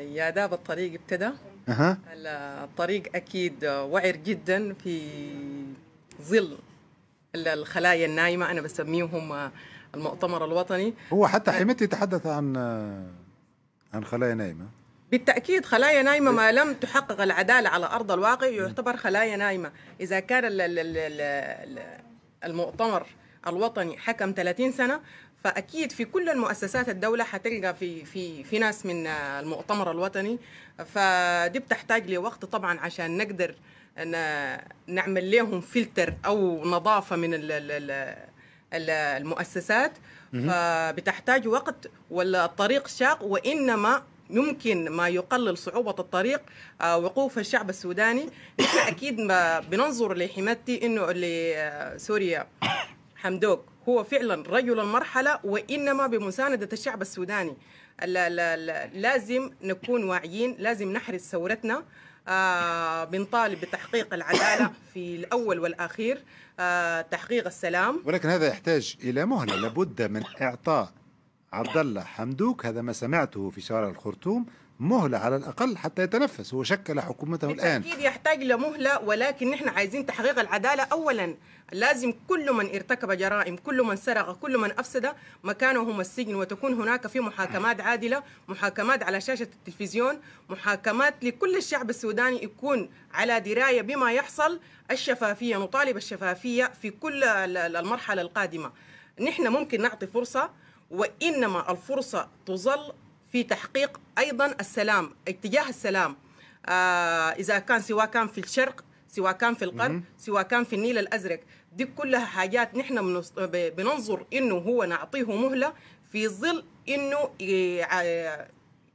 يا داب الطريق ابتدى أه. الطريق اكيد وعر جدا في ظل الخلايا النايمه انا بسميهم المؤتمر الوطني هو حتى حميتي تحدث عن عن خلايا نايمه بالتأكيد خلايا نايمة ما لم تحقق العدالة على أرض الواقع يعتبر خلايا نايمة إذا كان المؤتمر الوطني حكم 30 سنة فاكيد في كل المؤسسات الدوله حتلقى في في في ناس من المؤتمر الوطني فدي بتحتاج لوقت طبعا عشان نقدر نعمل لهم فلتر او نظافه من المؤسسات فبتحتاج وقت ولا الطريق شاق وانما يمكن ما يقلل صعوبة الطريق آه، وقوف الشعب السوداني نحن أكيد بننظر لحماية إنه لسوريا آه، حمدوك هو فعلا رجل المرحله وانما بمسانده الشعب السوداني لا لا لا لازم نكون واعيين لازم نحرز ثورتنا آه بنطالب بتحقيق العداله في الاول والاخير آه تحقيق السلام ولكن هذا يحتاج الى مهله لابد من اعطاء عبد الله حمدوك هذا ما سمعته في شارع الخرطوم مهلة على الأقل حتى يتنفس هو شكل حكومته الآن أكيد يحتاج لمهلة ولكن نحن عايزين تحقيق العدالة أولا لازم كل من ارتكب جرائم كل من سرق كل من أفسد مكانهم السجن وتكون هناك في محاكمات عادلة محاكمات على شاشة التلفزيون محاكمات لكل الشعب السوداني يكون على دراية بما يحصل الشفافية نطالب الشفافية في كل المرحلة القادمة نحن ممكن نعطي فرصة وإنما الفرصة تظل في تحقيق ايضا السلام اتجاه السلام آه، اذا كان سواء كان في الشرق سواء كان في القرن سواء كان في النيل الازرق دي كلها حاجات نحن بننظر انه هو نعطيه مهله في ظل انه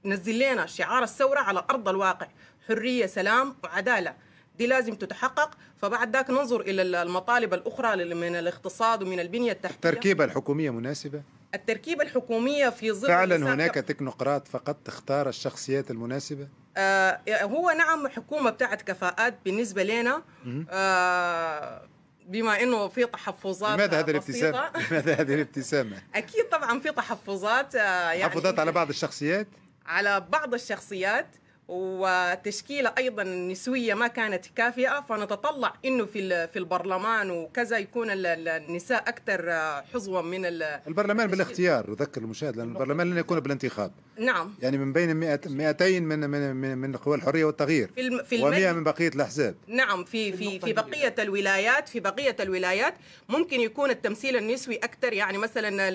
نزل لنا شعار الثوره على ارض الواقع حريه سلام وعداله دي لازم تتحقق فبعد ذاك ننظر الى المطالب الاخرى من الاقتصاد ومن البنيه التحتيه التركيبه الحكوميه مناسبه التركيبة الحكومية في ظل فعلا هناك تكنوقراط فقط تختار الشخصيات المناسبة آه هو نعم حكومة بتاعت كفاءات بالنسبة لنا آه بما انه في تحفظات لماذا هذا الابتسام؟ لماذا هذه الابتسامة؟ اكيد طبعا في تحفظات آه، يعني تحفظات على بعض الشخصيات؟ على بعض الشخصيات وتشكيله ايضا النسويه ما كانت كافيه فنتطلع انه في في البرلمان وكذا يكون النساء اكثر آه، حظوا من البرلمان بالاختيار اذكر المشاهد لان البرلمان لن يكون بالانتخاب نعم يعني من بين 200 من من من قوى الحريه والتغيير في, في و100 من بقيه الاحزاب نعم في في في بقيه الولايات في بقيه الولايات ممكن يكون التمثيل النسوي اكثر يعني مثلا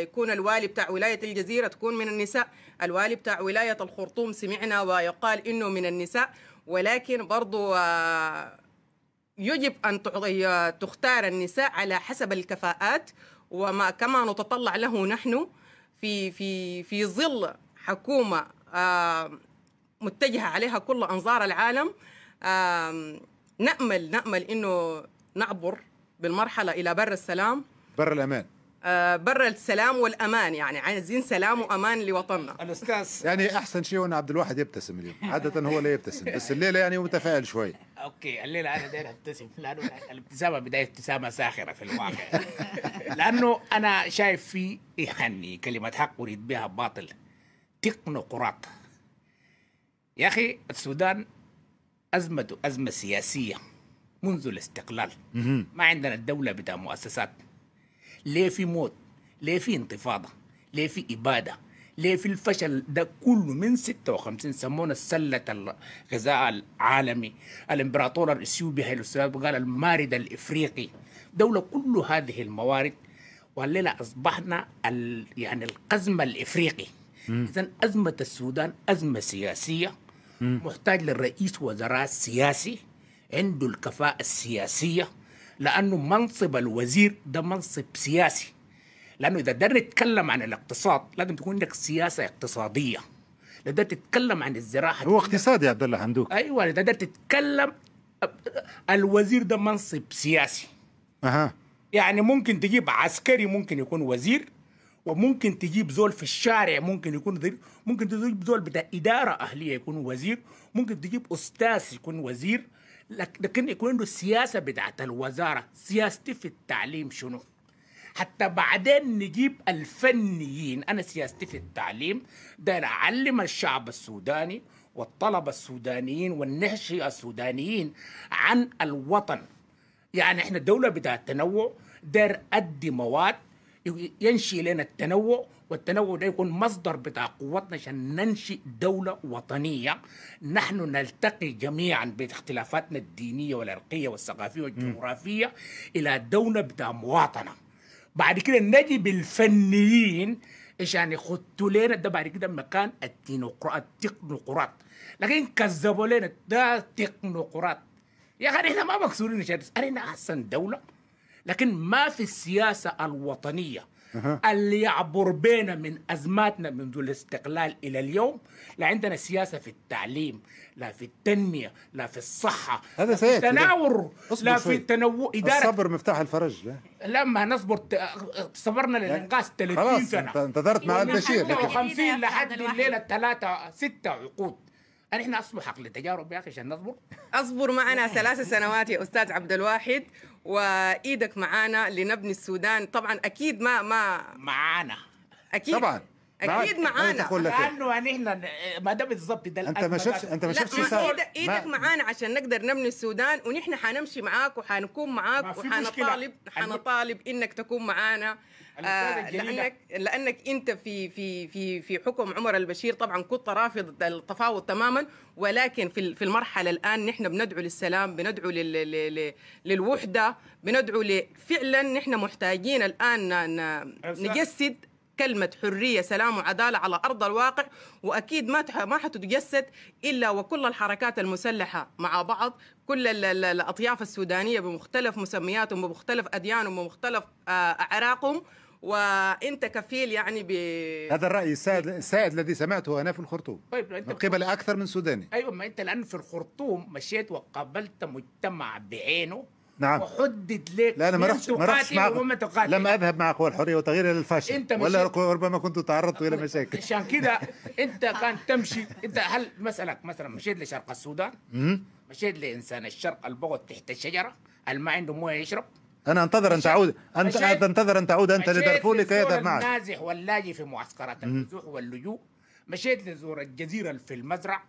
يكون الوالي بتاع ولايه الجزيره تكون من النساء الوالي بتاع ولايه الخرطوم سمعنا ويقول قال انه من النساء ولكن برضو آه، يجب ان تختار النساء على حسب الكفاءات وما كما نتطلع له نحن في في في ظل حكومه آه، متجهه عليها كل انظار العالم آه، نامل نامل انه نعبر بالمرحله الى بر السلام بر الامان آه، برا السلام والامان يعني عايزين سلام وامان لوطننا الاستاذ يعني احسن شيء هو ان عبد الواحد يبتسم اليوم عاده هو لا يبتسم بس الليله يعني متفائل شوي اوكي الليله انا دايما ابتسم لانه الابتسامه بدايه ابتسامه ساخره في الواقع لانه انا شايف في يعني كلمه حق اريد بها باطل تقن يا اخي السودان ازمته ازمه سياسيه منذ الاستقلال ما عندنا الدوله بدا مؤسسات ليه في موت ليه في انتفاضه ليه في اباده ليه في الفشل ده كله من 56 سمونا السلة الغذاء العالمي الامبراطور الاثيوبي هيلو قال المارد الافريقي دولة كل هذه الموارد والليلة اصبحنا ال يعني القزم الافريقي اذا ازمة السودان ازمة سياسية محتاج للرئيس وزراء سياسي عنده الكفاءة السياسية لانه منصب الوزير ده منصب سياسي لانه اذا قدرنا نتكلم عن الاقتصاد لازم تكون عندك سياسه اقتصاديه اذا تتكلم عن الزراعه هو اقتصاد يا عبد الله حمدوك ايوه اذا تتكلم الوزير ده منصب سياسي اها يعني ممكن تجيب عسكري ممكن يكون وزير وممكن تجيب زول في الشارع ممكن يكون وزير ممكن تجيب زول بتاع إدارة أهلية يكون وزير ممكن تجيب أستاذ يكون وزير لكن يكون عنده السياسة بتاعت الوزارة سياستي في التعليم شنو حتى بعدين نجيب الفنيين أنا سياستي في التعليم داير أعلم الشعب السوداني والطلبة السودانيين والنهشي السودانيين عن الوطن يعني احنا دولة بتاعت تنوع داير أدي مواد ينشئ لنا التنوع والتنوع ده يكون مصدر بتاع قوتنا عشان ننشئ دولة وطنية نحن نلتقي جميعا باختلافاتنا الدينية والعرقية والثقافية والجغرافية م. إلى دولة بتاع مواطنة بعد كده بالفنيين ايش عشان يخطوا لنا ده بعد كده مكان التكنوقراط لكن كذبوا لنا ده تكنوقراط يا اخي احنا ما مكسورين عشان احنا احسن دوله لكن ما في السياسة الوطنية اللي يعبر بينا من أزماتنا منذ الاستقلال إلى اليوم لا عندنا سياسة في التعليم لا في التنمية لا في الصحة هذا سيأتي التناور لا في التنوع إدارة الصبر مفتاح الفرج لا لما نصبر صبرنا يعني للإنقاذ 30 سنة خلاص انتظرت مع البشير 50 لحد الليلة ثلاثة ستة عقود أنا إحنا أصبح حق تجارب يا أخي عشان نصبر أصبر معنا ثلاث سنوات يا أستاذ عبد الواحد وايدك معانا لنبني السودان طبعا اكيد ما ما معانا اكيد طبعا اكيد معانا لانه نحن ما ده بالظبط ده انت ما شفتش انت ما شفتش ايدك, ما ايدك معانا عشان نقدر نبني السودان ونحن حنمشي معاك وحنكون معاك وحنطالب حنطالب انك تكون معانا آه، لانك لانك انت في في في في حكم عمر البشير طبعا كنت رافض التفاوض تماما ولكن في في المرحله الان نحن بندعو للسلام بندعو لل للوحده بندعو فعلا نحن محتاجين الان نجسد كلمة حرية سلام وعدالة على أرض الواقع وأكيد ما ما حتتجسد إلا وكل الحركات المسلحة مع بعض كل الأطياف السودانية بمختلف مسمياتهم بمختلف أديانهم بمختلف آه، أعراقهم وانت كفيل يعني ب هذا الراي السائد السائد الذي سمعته انا في الخرطوم طيب انت من قبل اكثر من سوداني ايوه ما انت الان في الخرطوم مشيت وقابلت مجتمع بعينه نعم وحدد لك لا انا ما رحتش ما رحتش مع لم اذهب مع قوى الحريه والتغيير الى الفشل انت ولا ربما كنت تعرضت الى مشاكل عشان كذا انت كان تمشي انت هل مسالك مثلا مشيت لشرق السودان مشيت لانسان الشرق البغض تحت الشجره هل ما عنده مويه يشرب أنا أنتظر أن تعود أنت أنتظر أن تعود أنت لدارفور لكي يذهب معك النازح واللاجئ في معسكرات النزوح واللجوء مشيت لزور الجزيرة في المزرع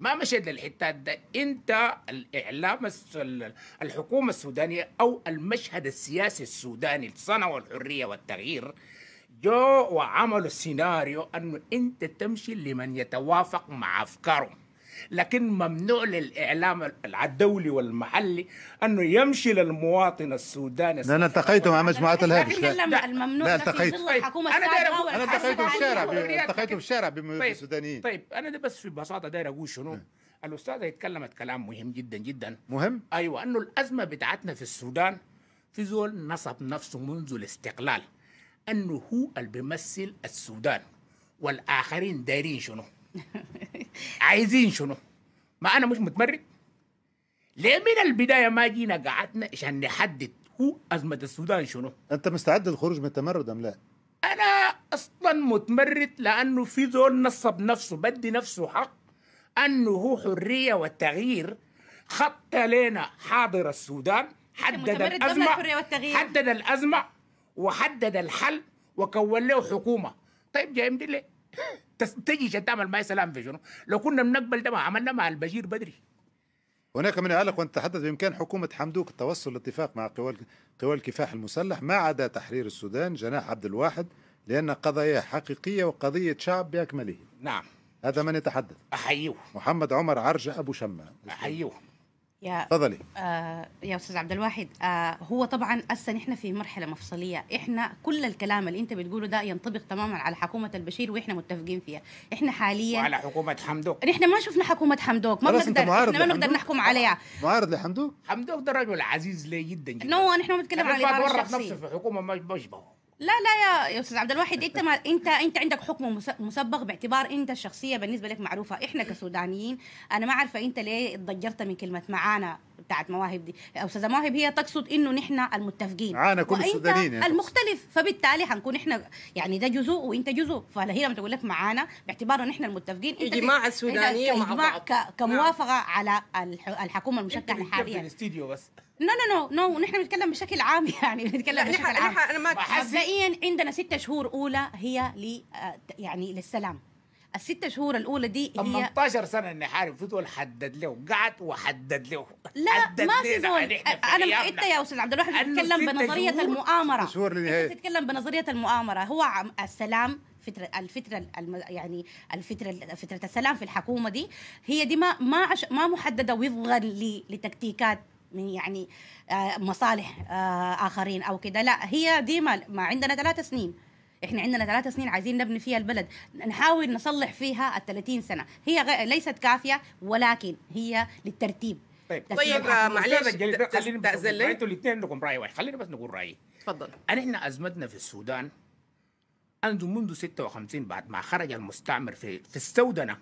ما مشيت للحتات ده انت الاعلام الحكومه السودانيه او المشهد السياسي السوداني الصنع والحريه والتغيير جو وعملوا سيناريو انه انت تمشي لمن يتوافق مع افكارهم لكن ممنوع للاعلام الدولي والمحلي انه يمشي للمواطن السوداني لا انا التقيتهم مع مجموعات الهاجس لا الممنوع لا التقيت طيب، الحكومه انا داير انا التقيتهم بالشارع الشارع التقيتهم في الشارع طيب، السودانيين طيب انا بس في بساطه داير اقول شنو الاستاذه اتكلمت كلام مهم جدا جدا مهم ايوه انه الازمه بتاعتنا في السودان في زول نصب نفسه منذ الاستقلال انه هو اللي بيمثل السودان والاخرين دايرين شنو؟ عايزين شنو؟ ما انا مش متمرد ليه من البدايه ما جينا قعدنا عشان نحدد هو ازمه السودان شنو؟ انت مستعد للخروج من التمرد ام لا؟ انا اصلا متمرد لانه في زول نصب نفسه بدي نفسه حق انه هو حريه والتغيير خط لنا حاضر السودان حدد الازمه حدد الازمه وحدد الحل وكون له حكومه طيب جاي ليه؟ تجي عشان تعمل معي سلام في شنو لو كنا بنقبل ده ما عملنا مع البشير بدري هناك من يعلق وان تحدث بامكان حكومه حمدوك التوصل لاتفاق مع قوى قوى الكفاح المسلح ما عدا تحرير السودان جناح عبد الواحد لان قضايا حقيقيه وقضيه شعب باكمله نعم هذا من يتحدث احيوه محمد عمر عرجه ابو شمه احيوه يا تفضلي آه يا استاذ عبد الواحد آه هو طبعا هسه نحن في مرحله مفصليه احنا كل الكلام اللي انت بتقوله ده ينطبق تماما على حكومه البشير واحنا متفقين فيها احنا حاليا وعلى حكومه حمدوك نحن ما شفنا حكومه حمدوك ما بنقدر احنا ما نقدر نحكم عليها معارض لحمدوك حمدوك ده رجل عزيز لي جدا جدا نو no, نحن بنتكلم على الاداره الشخصيه نفسه في حكومه ما بشبهه لا لا يا يا استاذ عبد الواحد انت ما انت انت عندك حكم مسبق باعتبار انت الشخصيه بالنسبه لك معروفه احنا كسودانيين انا ما عارفه انت ليه اتضجرت من كلمه معانا بتاعت مواهب دي استاذه مواهب هي تقصد انه نحن المتفقين انا كل السودانيين المختلف فبالتالي هنكون احنا يعني ده جزء وانت جزء فهي لما تقول لك معانا باعتبار ان احنا المتفقين اجماع السودانيين مع بعض نعم. كموافقه نعم. على الحكومه المشكله حاليا الاستديو بس نو نو نو نو نحن بنتكلم بشكل عام يعني بنتكلم بشكل عام مبدئيا عندنا ستة شهور اولى هي ل يعني للسلام الستة شهور الأولى دي هي 18 سنة اني حارب في دول حدد له قعد وحدد له لا حدد ما في دول أنا أنت يا أستاذ عبد الواحد بتتكلم بنظرية شهور المؤامرة شهور للنهاية بتتكلم بنظرية المؤامرة هو السلام فترة الفترة الم... يعني الفترة فترة السلام في الحكومة دي هي دي ما ما عش... ما محددة وفقا ل... لتكتيكات من يعني آه، مصالح آه، آخرين أو كده لا هي دي ما, ما عندنا ثلاث سنين احنا عندنا ثلاث سنين عايزين نبني فيها البلد نحاول نصلح فيها ال 30 سنه هي غ... ليست كافيه ولكن هي للترتيب طيب, طيب،, طيب، آه، معلش خليني انتوا الاثنين عندكم راي واحد خليني بس نقول رايي تفضل احنا ازمتنا في السودان انذ منذ 56 بعد ما خرج المستعمر في في السودنه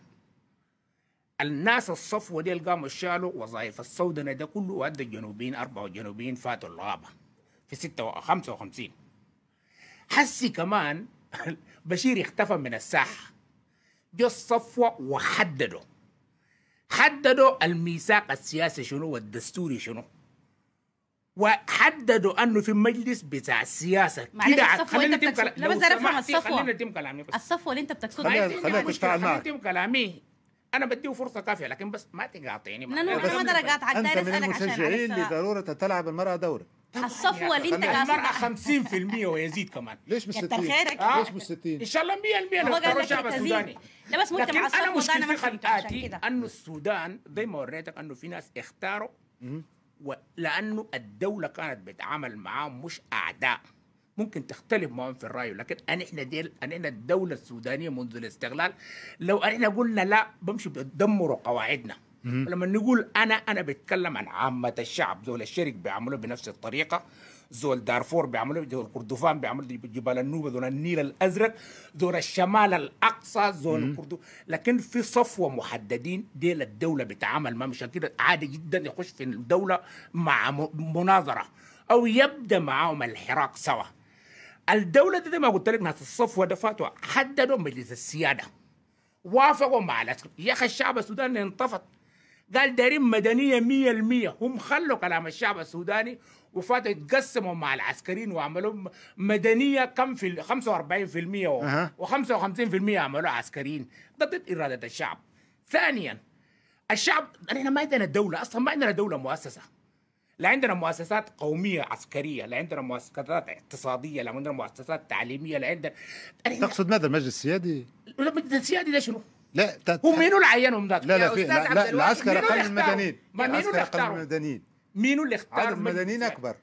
الناس الصفوه دي قاموا شالوا وظائف السودنه ده كله وادى الجنوبيين اربعه جنوبيين فاتوا الغابه في 56 حسي كمان بشير اختفى من الساحه جو الصفوه وحددوا حددوا الميثاق السياسي شنو والدستوري شنو وحددوا انه في مجلس بتاع السياسه كده خلينا نتم كلامي لا بس افهم الصفوه خلينا نتم كلامي بس الصفوه اللي انت بتقصدها خلينا نتم كلامي انا بديه فرصه كافيه لكن بس ما تقاطعني لا لا انا ما درجات عشان اسالك عشان انت من المشجعين لضروره تلعب المراه دورك الصفوه يعني اللي انت قاعد المرأة 50% ويزيد كمان ليش مش 60 آه، ليش مش 60 ان شاء الله 100% لو اختاروا الشعب السوداني لا بس ممكن لكن انا مشكلتي لك انه السودان زي ما وريتك انه في ناس اختاروا لانه الدوله كانت بتعامل معاهم مش اعداء ممكن تختلف معهم في الراي لكن أن احنا ديل أن احنا الدوله السودانيه منذ الاستقلال لو احنا قلنا لا بمشي بدمروا قواعدنا لما نقول انا انا بتكلم عن عامه الشعب دول الشرك بيعملوا بنفس الطريقه زول دارفور بيعملوا دول كردفان بيعملوا جبال النوبة دول النيل الأزرق دول الشمال الأقصى زول الكردو لكن في صفوة محددين ديل الدولة بتعامل ما مش كده عادي جدا يخش في الدولة مع مناظرة أو يبدأ معاهم الحراك سوا الدولة دي ما قلت لك ناس الصفوة ده فاتوا حددوا مجلس السيادة وافقوا مع العسكر يا أخي الشعب السوداني انطفت قال دارين مدنيه 100% هم خلوا كلام الشعب السوداني وفاتوا يتقسموا مع العسكريين وعملوا مدنيه كم في 45% و55% عملوا عسكريين ضد اراده الشعب. ثانيا الشعب احنا ما عندنا دوله اصلا ما عندنا دوله مؤسسه. لا عندنا مؤسسات قومية عسكرية لا عندنا مؤسسات اقتصادية لا عندنا مؤسسات تعليمية لا عندنا تقصد ماذا المجلس السيادي؟ المجلس السيادي ده شنو؟ لا تت... هم اللي عينهم ده لا لا في لا, لا العسكر اقل من المدنيين العسكر اقل من المدنيين مين اللي اختار عدد المدنيين اكبر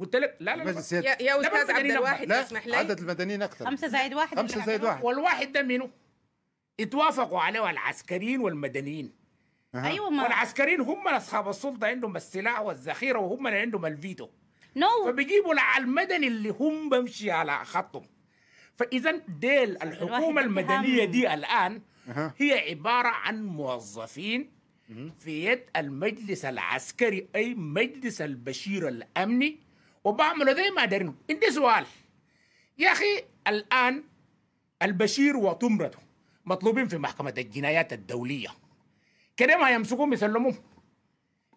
قلت لك لا لا يا, يا استاذ عبد الواحد اسمح لي عدد المدنيين اكثر خمسة زائد واحد خمسة زائد واحد والواحد ده مينو اتوافقوا عليه العسكريين والمدنيين أه. ايوه ما والعسكريين هم اصحاب السلطه عندهم السلاح والذخيره وهم اللي عندهم الفيتو نو no. فبيجيبوا على المدني اللي هم بمشي على خطهم فاذا ديل الحكومه المدنيه دي الان هي عبارة عن موظفين في يد المجلس العسكري أي مجلس البشير الأمني وبعملوا زي ما دارين عندي سؤال يا أخي الآن البشير وتمرته مطلوبين في محكمة الجنايات الدولية كده ما يمسكوهم يسلموهم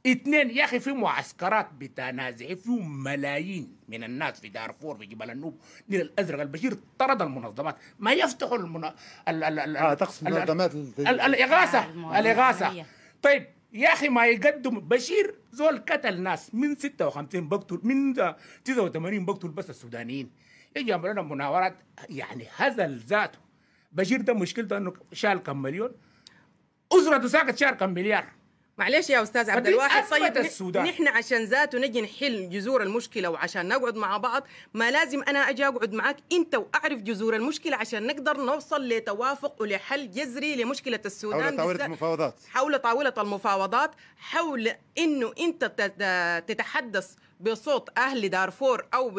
اثنين يا اخي في معسكرات بتنازع في فيهم ملايين من الناس في دارفور في جبل النوب نيل الازرق البشير طرد المنظمات ما يفتحوا المن... ال... ال... ال... آه تقصد منظمات الاغاثه آه، الاغاثه طيب يا اخي ما يقدم بشير زول قتل ناس من 56 بقتل من 89 بقتل بس السودانيين يجي يعملوا لنا مناورات يعني هزل ذاته بشير ده مشكلته انه شال كم مليون اسرته ساكت شال كم مليار معلش يا استاذ عبد الواحد طيب السودان. نحن عشان ذاته نجي نحل جذور المشكله وعشان نقعد مع بعض ما لازم انا اجي اقعد معك انت واعرف جذور المشكله عشان نقدر نوصل لتوافق ولحل جذري لمشكله السودان حول طاوله المفاوضات حول طاوله المفاوضات حول انه انت تتحدث بصوت اهل دارفور او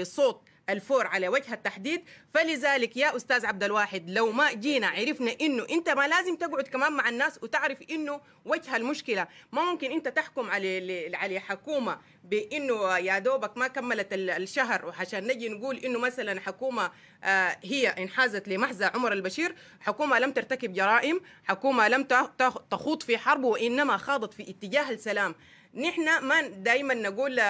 بصوت الفور على وجه التحديد فلذلك يا استاذ عبد الواحد لو ما جينا عرفنا انه انت ما لازم تقعد كمان مع الناس وتعرف انه وجه المشكله ما ممكن انت تحكم على على حكومه بانه يا دوبك ما كملت الشهر وعشان نجي نقول انه مثلا حكومه آه، هي انحازت لمحزى عمر البشير حكومه لم ترتكب جرائم حكومه لم تخوض في حرب وانما خاضت في اتجاه السلام نحن ما دائما نقول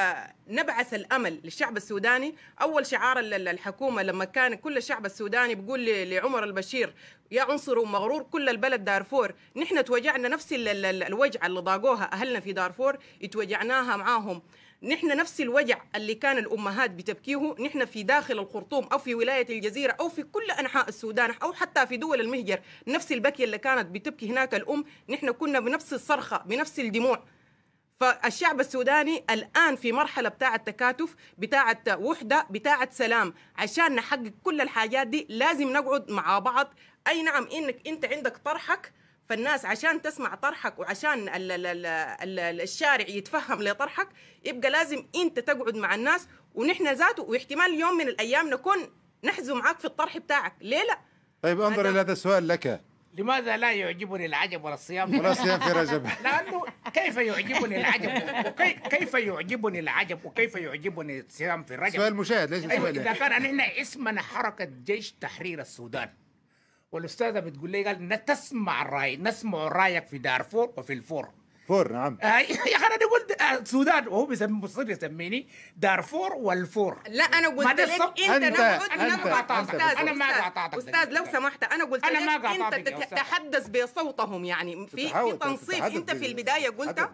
نبعث الامل للشعب السوداني اول شعار الحكومه لما كان كل الشعب السوداني بيقول لعمر البشير يا عنصر مغرور كل البلد دارفور نحن توجعنا نفس الوجع اللي ضاقوها اهلنا في دارفور توجعناها معاهم نحن نفس الوجع اللي كان الامهات بتبكيه نحن في داخل الخرطوم او في ولايه الجزيره او في كل انحاء السودان او حتى في دول المهجر نفس البكيه اللي كانت بتبكي هناك الام نحن كنا بنفس الصرخه بنفس الدموع فالشعب السوداني الان في مرحله بتاعه تكاتف بتاعه وحده بتاعه سلام عشان نحقق كل الحاجات دي لازم نقعد مع بعض اي نعم انك انت عندك طرحك فالناس عشان تسمع طرحك وعشان الـ الـ الـ الـ الشارع يتفهم لطرحك يبقى لازم انت تقعد مع الناس ونحن ذاته واحتمال يوم من الايام نكون نحزو معاك في الطرح بتاعك ليه لا طيب انظر الى هذا السؤال لك لماذا لا يعجبني العجب ولا الصيام ولا الصيام في رجب لأنه كيف يعجبني العجب وكيف يعجبني العجب وكيف يعجبني الصيام في رجب سؤال مشاهد ليش أيوة إذا كان احنا اسمنا حركة جيش تحرير السودان والأستاذة بتقول لي قال تسمع الرأي نسمع رأيك في دارفور وفي الفور فور نعم آه، يا اخي انا قلت السودان آه، وهو بيسمي مصر يسميني دارفور والفور لا انا قلت لك انت انا ما استاذ انا ما قاطعتك استاذ لو سمحت انا قلت أنا لك انت تتحدث بصوتهم يعني في في تنصيب انت في البدايه قلت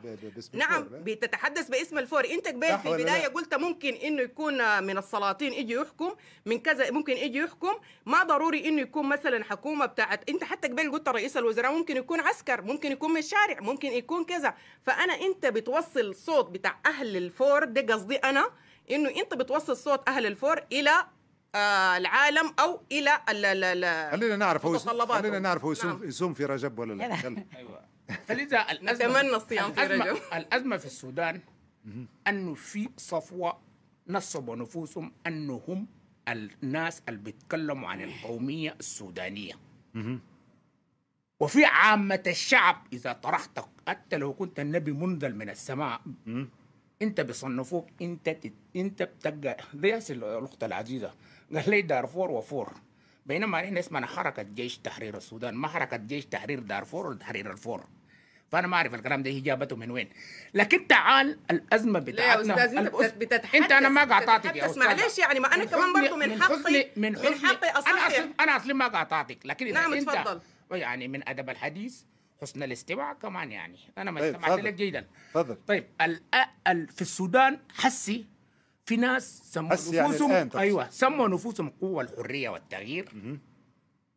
نعم بتتحدث باسم الفور انت قبل في البدايه قلت ممكن انه يكون آه، من السلاطين يجي يحكم من كذا ممكن يجي يحكم ما ضروري انه يكون مثلا حكومه بتاعت انت حتى قبل قلت رئيس الوزراء ممكن يكون عسكر ممكن يكون من الشارع ممكن يكون كذا كذا فانا انت بتوصل صوت بتاع اهل الفور ده قصدي انا انه انت بتوصل صوت اهل الفور الى آه العالم او الى خلينا نعرف هو خلينا نعرف هو يصوم نعم. في رجب ولا لا ايوه فلذا الازمه نتمنى الصيام في رجب الازمه في السودان انه في صفوه نصبوا نفوسهم انهم الناس اللي بيتكلموا عن القوميه السودانيه وفي عامة الشعب إذا طرحت حتى لو كنت النبي منزل من السماء أنت بيصنفوك أنت تت... أنت بتبقى زي الأخت العزيزة قال لي دارفور وفور بينما نحن اسمنا حركة جيش تحرير السودان ما حركة جيش تحرير دارفور ولا تحرير الفور فانا ما اعرف الكلام ده اجابته من وين لكن تعال الازمه بتاعتنا لا يا استاذ الأس... بتتحدث انت انا ما قاطعتك يا استاذ معلش يعني ما انا كمان برضه من حقي من حقي اصحح انا اصلا انا أصلي ما قاطعتك لكن نعم انت تفضل يعني من ادب الحديث حسن الاستماع كمان يعني انا ما استمعت طيب لك جيدا تفضل طيب ال في السودان حسي في ناس سموا يعني نفوسهم يعني ايوه سموا نفوسهم قوه الحريه والتغيير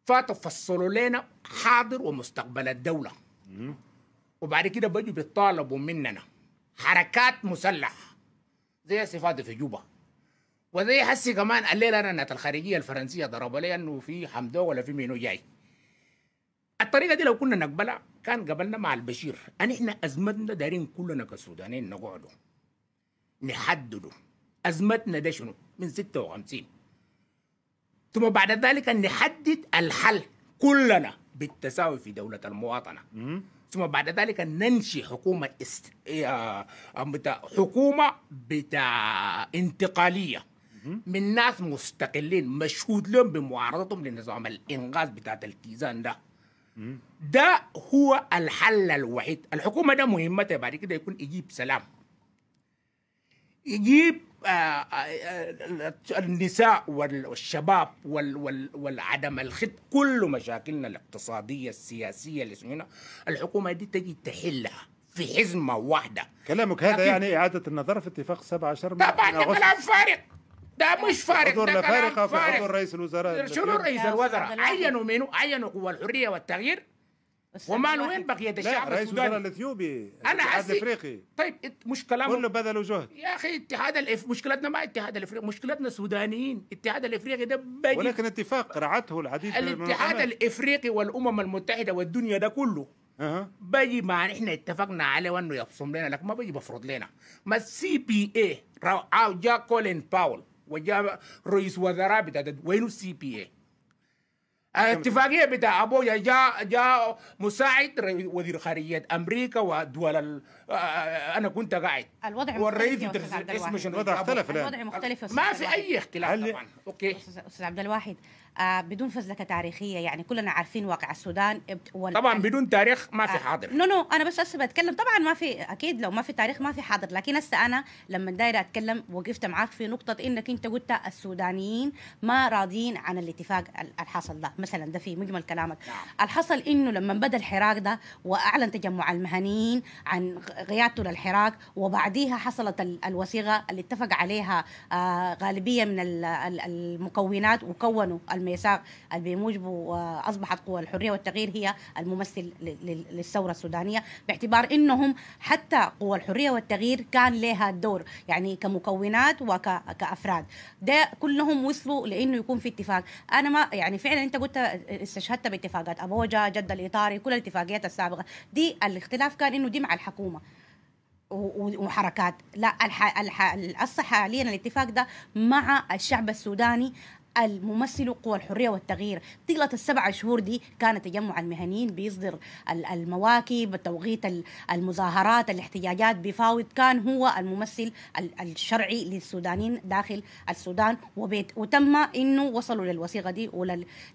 فاتوا فصلوا لنا حاضر ومستقبل الدوله وبعد كده بيجوا بيطالبوا مننا حركات مسلحه زي استفاده في جوبا وزي حسي كمان الليله انا الخارجيه الفرنسيه ضربوا لي انه في حمدو ولا في مينو جاي الطريقه دي لو كنا نقبلها كان قبلنا مع البشير ان إحنا أزمتنا دارين كلنا كسودانيين نقعدوا نحددوا أزمتنا ده شنو من 56 ثم بعد ذلك نحدد الحل كلنا بالتساوي في دولة المواطنة ثم بعد ذلك ننشئ حكومة است... آه، آه، حكومة بتاع انتقالية من ناس مستقلين مشهود لهم بمعارضتهم لنظام الإنغاز بتاع التيزان ده ده هو الحل الوحيد الحكومه ده مهمتها بعد كده يكون يجيب سلام يجيب آه، آه، آه، النساء والشباب والعدم الخط كل مشاكلنا الاقتصادية السياسية اللي سمينا الحكومة دي تجي تحلها في حزمة واحدة كلامك هذا يعني إعادة النظر في اتفاق 17 طبعا كلام فارغ ده مش فارق ده فارقه في فارق. حضور رئيس الوزراء شنو رئيس الوزراء عينوا منو عينوا قوى الحريه والتغيير وما وين بقية الشعب رئيس السوداني؟ رئيس الاثيوبي انا حسي الافريقي طيب مش كلامه كله بذلوا جهد يا اخي اتحاد الاف مشكلتنا ما اتحاد الافريقي مشكلتنا سودانيين الاتحاد الافريقي ده بجي ولكن اتفاق رعته العديد من الاتحاد الافريقي والامم المتحده والدنيا ده كله أه. بيجي مع نحن اتفقنا عليه وانه يبصم لنا لكن ما بيجي بفرض لنا ما السي بي اي آه، جا كولين باول وجاء رئيس وزراء بتاع وينو سي بي اي آه، الاتفاقيه بتاع ابويا جاء جاء مساعد وزير خارجيه امريكا ودول آه، آه، انا كنت قاعد الوضع والرئيس اسمه الوضع اختلف الوضع مختلف ما في اي اختلاف طبعا اوكي استاذ عبد الواحد آه، بدون فزلكه تاريخيه يعني كلنا عارفين واقع السودان طبعا بدون تاريخ ما في آه، حاضر نو نو انا بس هسه بتكلم طبعا ما في اكيد لو ما في تاريخ ما في حاضر لكن هسه انا لما دايره اتكلم وقفت معاك في نقطه انك انت قلت السودانيين ما راضيين عن الاتفاق الحصل ده مثلا ده في مجمل كلامك نعم. الحصل انه لما بدا الحراك ده واعلن تجمع المهنيين عن قيادته للحراك وبعديها حصلت الوثيقه اللي اتفق عليها آه، غالبيه من المكونات وكونوا الميثاق اللي بموجبه اصبحت قوى الحريه والتغيير هي الممثل للثوره السودانيه باعتبار انهم حتى قوى الحريه والتغيير كان لها دور يعني كمكونات وكافراد ده كلهم وصلوا لانه يكون في اتفاق انا ما يعني فعلا انت قلت استشهدت باتفاقات ابوجا جد الاطاري كل الاتفاقيات السابقه دي الاختلاف كان انه دي مع الحكومه وحركات لا الح... الح... الصح حاليا الاتفاق ده مع الشعب السوداني الممثل قوى الحريه والتغيير طيله السبع شهور دي كان تجمع المهنيين بيصدر المواكب توقيت المظاهرات الاحتجاجات بفاوض كان هو الممثل الشرعي للسودانيين داخل السودان وبيت وتم انه وصلوا للوثيقه دي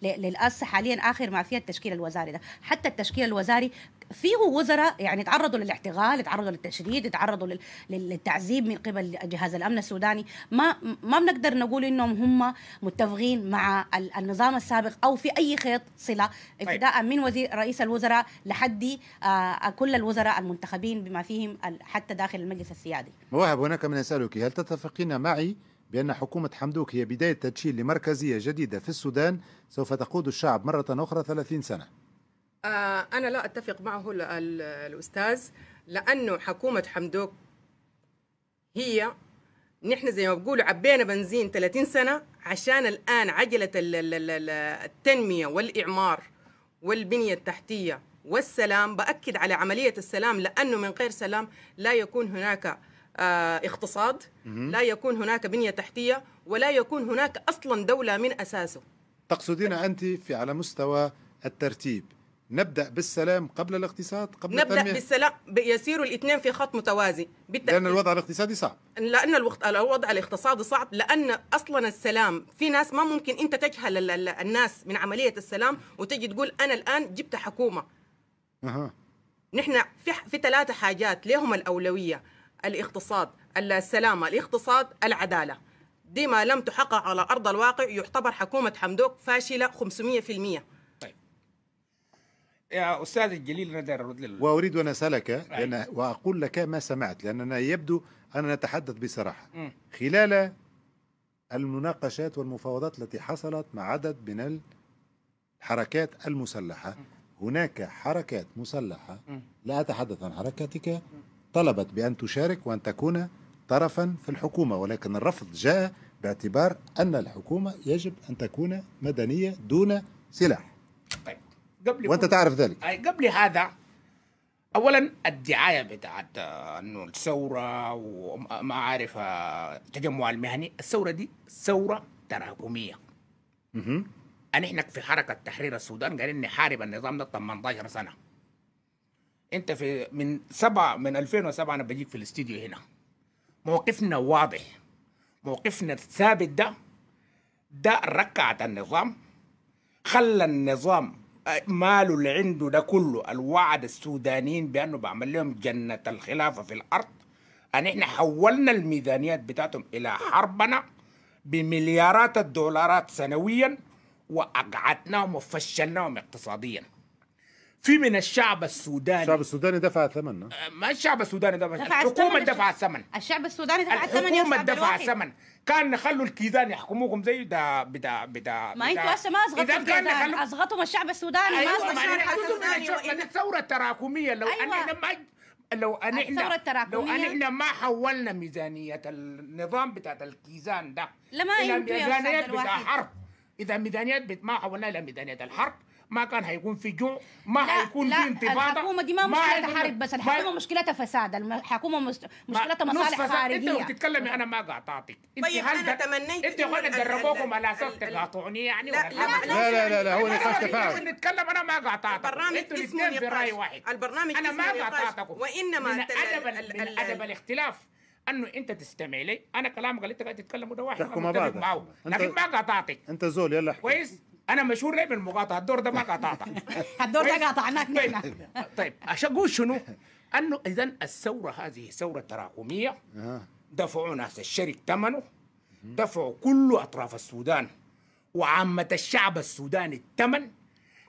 وللأس حاليا اخر ما فيها التشكيل الوزاري ده حتى التشكيل الوزاري فيه وزراء يعني تعرضوا للاحتغال تعرضوا للتشريد تعرضوا للتعذيب من قبل جهاز الامن السوداني ما ما بنقدر نقول انهم هم متفقين مع النظام السابق او في اي خيط صله طيب. ابتداء من وزير رئيس الوزراء لحد آه، كل الوزراء المنتخبين بما فيهم حتى داخل المجلس السيادي مواهب هناك من يسالك هل تتفقين معي بأن حكومة حمدوك هي بداية تدشين لمركزية جديدة في السودان سوف تقود الشعب مرة أخرى 30 سنة آه انا لا اتفق معه الاستاذ لانه حكومه حمدوك هي نحن زي ما بقولوا عبينا بنزين 30 سنه عشان الان عجله التنميه والاعمار والبنيه التحتيه والسلام باكد على عمليه السلام لانه من غير سلام لا يكون هناك آه اقتصاد لا يكون هناك بنيه تحتيه ولا يكون هناك اصلا دوله من اساسه تقصدين انت في على مستوى الترتيب نبدا بالسلام قبل الاقتصاد قبل نبدا التنمية. بالسلام يسير الاثنين في خط متوازي بالتأكيد. لان الوضع الاقتصادي صعب لان الوضع, الوضع الاقتصادي صعب لان اصلا السلام في ناس ما ممكن انت تجهل الناس من عمليه السلام وتجي تقول انا الان جبت حكومه أه. نحن في في ثلاثه حاجات لهم الاولويه الاقتصاد السلام الاقتصاد العداله دي ما لم تحقق على ارض الواقع يعتبر حكومه حمدوك فاشله 500% يا أستاذ الجليل ندى الرد وأريد أن أسألك لأن وأقول لك ما سمعت لأننا يبدو أننا نتحدث بصراحة خلال المناقشات والمفاوضات التي حصلت مع عدد من الحركات المسلحة هناك حركات مسلحة لا أتحدث عن حركتك طلبت بأن تشارك وأن تكون طرفا في الحكومة ولكن الرفض جاء باعتبار أن الحكومة يجب أن تكون مدنية دون سلاح طيب. قبل وانت تعرف ذلك اي قبل هذا اولا الدعايه بتاعت آه، انه الثوره وما عارف آه، التجمع المهني الثوره دي ثوره تراكميه اها يعني احنا في حركه تحرير السودان قاعدين نحارب النظام ده 18 سنه انت في من سبعة من 2007 انا بجيك في الاستديو هنا موقفنا واضح موقفنا الثابت ده ده ركعت النظام خلى النظام ماله اللي عنده ده كله الوعد السودانيين بانه بعمل لهم جنه الخلافه في الارض ان يعني احنا حولنا الميزانيات بتاعتهم الى حربنا بمليارات الدولارات سنويا واقعدناهم وفشلناهم اقتصاديا في من الشعب السوداني الشعب السوداني دفع ثمن ما الشعب السوداني دفع الحكومه دفعت ثمن الشعب السوداني دفع ثمن الحكومه دفعت ثمن كان نخلوا الكيزان يحكموكم زي ده بتاع بتاع ما انتوا هسه ما اصغتوا الكيزان ازغتوا الشعب السوداني أيوة ما اصغتوا الشعب الثوره التراكميه لو أيوة. انا ما لو ان أيوة، احنا لو ان احنا ما حولنا ميزانيه النظام بتاعت الكيزان ده لما الى ميزانيات بتاع حرب اذا ميزانيات ما حولناها الى ميزانيه الحرب ما كان حيكون في جوع ما لا حيكون لا في انتفاضه الحكومه دي ما, مشكلتها حرب بس الحكومه مشكلتها فساد الحكومه مشكلتها مصالح خارجيه انت بتتكلمي انا ما قاطعتك انت طيب هل انا تمنيت انت هنا دربوكم على اساس تقاطعوني يعني لا لا لا لا, لا, لا هو نقاش تفاعل نتكلم انا ما قاطعتك البرنامج اسمه براي واحد البرنامج انا ما قاطعتكم وانما ادب ادب الاختلاف انه انت تستمع لي انا كلامك اللي انت قاعد تتكلمه ده واحد بعض لكن ما قاطعتك انت زول يلا كويس انا مشهور ليه بالمقاطعه الدور ده ما قاطعته الدور ده طيب، قاطعناك طيب، نحن طيب عشان اقول شنو؟ انه اذا الثوره هذه ثوره تراكميه آه. دفعوا ناس الشرك ثمنه دفعوا كل اطراف السودان وعامة الشعب السوداني الثمن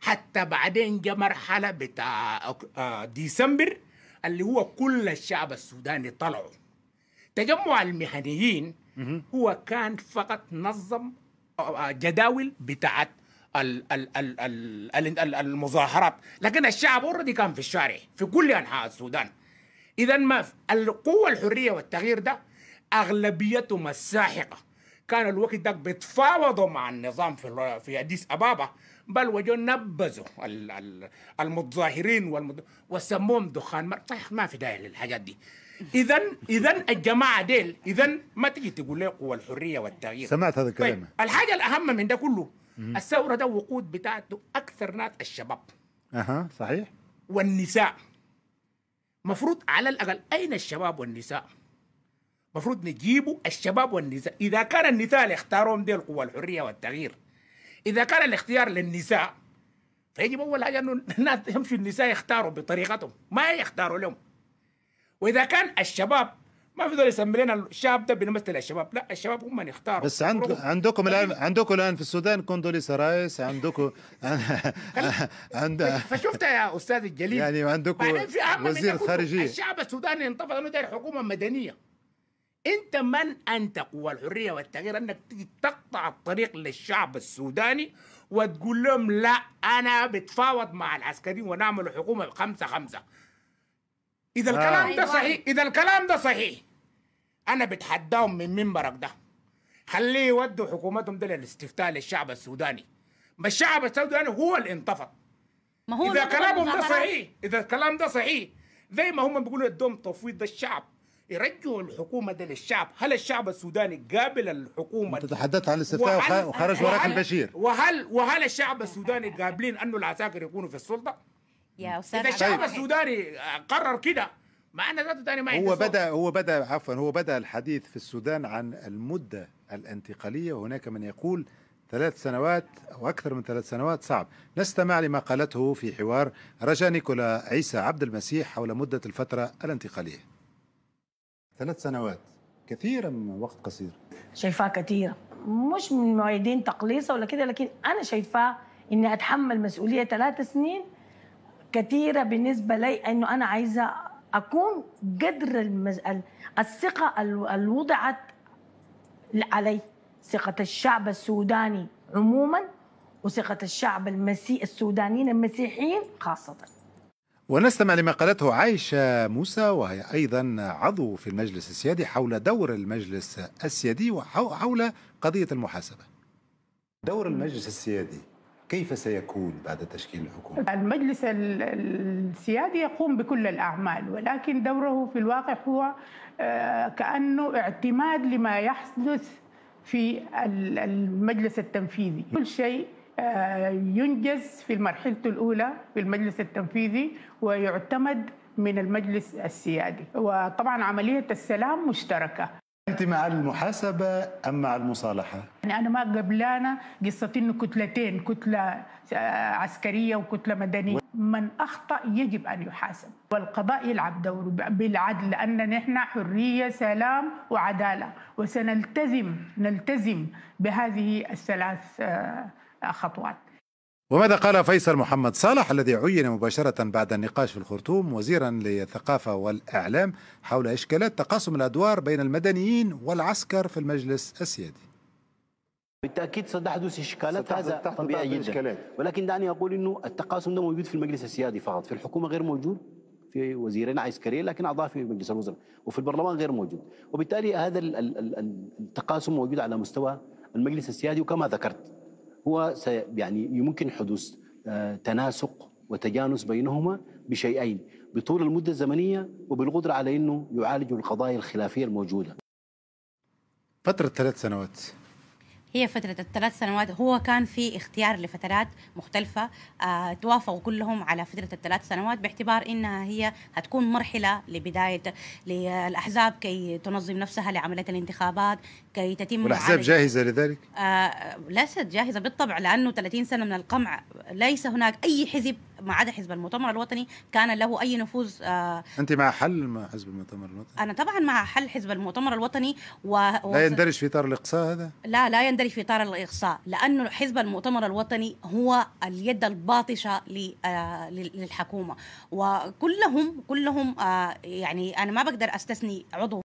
حتى بعدين جاء مرحلة بتاع آه، ديسمبر اللي هو كل الشعب السوداني طلعوا تجمع المهنيين هو كان فقط نظم آه، جداول بتاعت المظاهرات لكن الشعب اوريدي كان في الشارع في كل انحاء السودان اذا ما القوه الحريه والتغيير ده اغلبيتهم الساحقه كان الوقت ده بيتفاوضوا مع النظام في في اديس ابابا بل وجو نبذوا المتظاهرين والمد... وسموهم دخان مر... طيب، ما في داعي للحاجات دي اذا اذا الجماعه ديل اذا ما تيجي تقول لي قوى الحريه والتغيير سمعت هذا الكلام طيب، الحاجه الاهم من ده كله الثوره ده وقود بتاعته اكثر ناس الشباب اها صحيح والنساء مفروض على الاقل اين الشباب والنساء مفروض نجيبوا الشباب والنساء اذا كان النساء اللي اختاروهم دي القوة الحريه والتغيير اذا كان الاختيار للنساء فيجب اول حاجه انه الناس يمشوا النساء يختاروا بطريقتهم ما يختاروا لهم واذا كان الشباب ما في دول يسمي لنا الشاب ده بنمثل الشباب لا الشباب هم اللي اختاروا بس عند... عندكم الان طيب. عندكم الان في السودان كوندوليسا رايس عندكم عند فشفت يا استاذ الجليل يعني عندكم وزير خارجيه الشعب السوداني انتفض انه داير حكومه مدنيه انت من انت قوى الحريه والتغيير انك تيجي تقطع الطريق للشعب السوداني وتقول لهم لا انا بتفاوض مع العسكريين ونعمل حكومه خمسه خمسه اذا آه. الكلام ده طيب، صحيح اذا الكلام ده صحيح انا بتحداهم من منبرك ده خليه يودوا حكومتهم ده للاستفتاء للشعب السوداني ما الشعب السوداني هو اللي انتفض ما هو اذا كلامهم ده صحيح اذا الكلام ده صحيح زي ما هم بيقولوا ادهم تفويض الشعب يرجعوا الحكومه دي للشعب هل الشعب السوداني قابل الحكومه انت تحدثت عن الاستفتاء وخرج وراك البشير وهل وهل الشعب السوداني قابلين انه العساكر يكونوا في السلطه يا استاذ اذا الشعب السوداني آه، قرر كده ما انا ذاته تاني ما هو بدا هو بدا عفوا هو بدا الحديث في السودان عن المده الانتقاليه وهناك من يقول ثلاث سنوات او اكثر من ثلاث سنوات صعب نستمع لما قالته في حوار رجا نيكولا عيسى عبد المسيح حول مده الفتره الانتقاليه ثلاث سنوات كثيرة من وقت قصير شايفاه كثيرة مش من معيدين تقليصة ولا كده لكن أنا شايفاه إني أتحمل مسؤولية ثلاث سنين كثيره بالنسبه لي انه انا عايزه اكون قدر المز... الثقه اللي وضعت علي ثقه الشعب السوداني عموما وثقه الشعب المسيح السودانيين المسيحيين خاصه ونستمع لما قالته عائشة موسى وهي أيضا عضو في المجلس السيادي حول دور المجلس السيادي وحول قضية المحاسبة دور المجلس السيادي كيف سيكون بعد تشكيل الحكومة؟ المجلس السيادي يقوم بكل الأعمال ولكن دوره في الواقع هو آه، كأنه اعتماد لما يحدث في المجلس التنفيذي كل شيء آه، ينجز في المرحلة الأولى في المجلس التنفيذي ويعتمد من المجلس السيادي وطبعا عملية السلام مشتركة انت مع المحاسبه ام مع المصالحه؟ يعني انا ما قبلانه قصه انه كتلتين كتله آه، عسكريه وكتله مدنيه من اخطا يجب ان يحاسب والقضاء يلعب دوره بالعدل لان نحن حريه سلام وعداله وسنلتزم نلتزم بهذه الثلاث آه، خطوات وماذا قال فيصل محمد صالح الذي عين مباشرة بعد النقاش في الخرطوم وزيرا للثقافة والإعلام حول إشكالات تقاسم الأدوار بين المدنيين والعسكر في المجلس السيادي بالتاكيد ستحدث اشكالات هذا طبيعي جدا إشكالات. ولكن دعني اقول انه التقاسم ده موجود في المجلس السيادي فقط في الحكومه غير موجود في وزيرين عسكريين لكن اعضاء في مجلس الوزراء وفي البرلمان غير موجود وبالتالي هذا التقاسم موجود على مستوى المجلس السيادي وكما ذكرت هو يعني يمكن حدوث آه، تناسق وتجانس بينهما بشيئين بطول المده الزمنيه وبالقدره على انه يعالج القضايا الخلافيه الموجوده. فتره ثلاث سنوات هي فترة الثلاث سنوات هو كان في اختيار لفترات مختلفة آه توافقوا كلهم على فترة الثلاث سنوات باعتبار انها هي هتكون مرحلة لبداية للأحزاب كي تنظم نفسها لعملية الانتخابات كي تتم والاحزاب جاهزه لذلك؟ آه ليست جاهزه بالطبع لانه 30 سنه من القمع ليس هناك اي حزب ما عدا حزب المؤتمر الوطني كان له اي نفوذ آه انت مع حل مع حزب المؤتمر الوطني؟ انا طبعا مع حل حزب المؤتمر الوطني و... لا يندرج في اطار الاقصاء هذا؟ لا لا يندرج في اطار الاقصاء لانه حزب المؤتمر الوطني هو اليد الباطشه ل... آه للحكومه وكلهم كلهم آه يعني انا ما بقدر استثني عضو